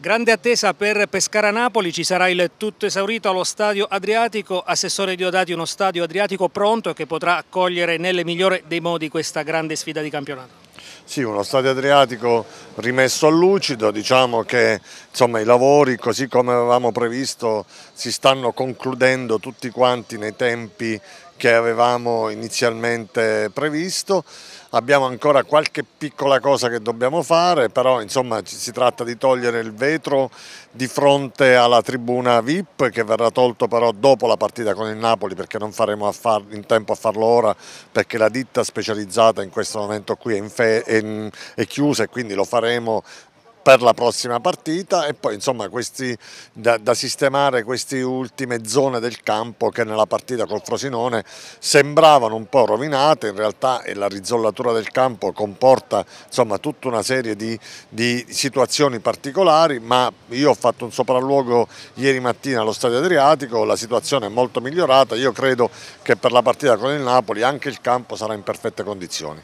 Grande attesa per Pescara-Napoli, ci sarà il tutto esaurito allo stadio Adriatico, Assessore Diodati uno stadio Adriatico pronto che potrà accogliere nelle migliore dei modi questa grande sfida di campionato. Sì, uno stadio adriatico rimesso a lucido, diciamo che insomma, i lavori così come avevamo previsto si stanno concludendo tutti quanti nei tempi che avevamo inizialmente previsto. Abbiamo ancora qualche piccola cosa che dobbiamo fare, però insomma si tratta di togliere il vetro di fronte alla tribuna VIP che verrà tolto però dopo la partita con il Napoli perché non faremo far, in tempo a farlo ora perché la ditta specializzata in questo momento qui è in ferie è, è, chiusa e quindi lo faremo per la prossima partita e poi insomma questi, da, da, sistemare queste ultime zone del campo che nella partita col Frosinone sembravano un po' rovinate, in realtà la rizzollatura del campo comporta insomma tutta una serie di, di situazioni particolari ma io ho fatto un sopralluogo ieri mattina allo Stadio Adriatico, la situazione è molto migliorata, io credo che per la partita con il Napoli anche il campo sarà in perfette condizioni.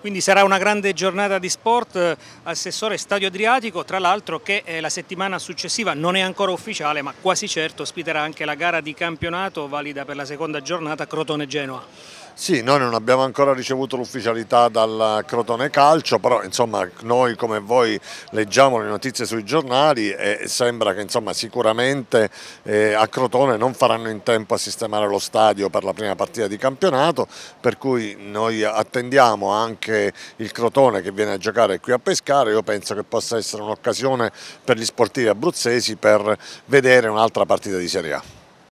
Quindi sarà una grande giornata di sport, eh, assessore Stadio Adriatico, tra l'altro che eh, la settimana successiva non è ancora ufficiale ma quasi certo ospiterà anche la gara di campionato valida per la seconda giornata Crotone-Genoa. Sì, noi non abbiamo ancora ricevuto l'ufficialità dal Crotone Calcio, però insomma, noi come voi leggiamo le notizie sui giornali e sembra che insomma, sicuramente eh, a Crotone non faranno in tempo a sistemare lo stadio per la prima partita di campionato, per cui noi attendiamo anche il Crotone che viene a giocare qui a Pescare, io penso che possa essere un'occasione per gli sportivi abruzzesi per vedere un'altra partita di Serie A.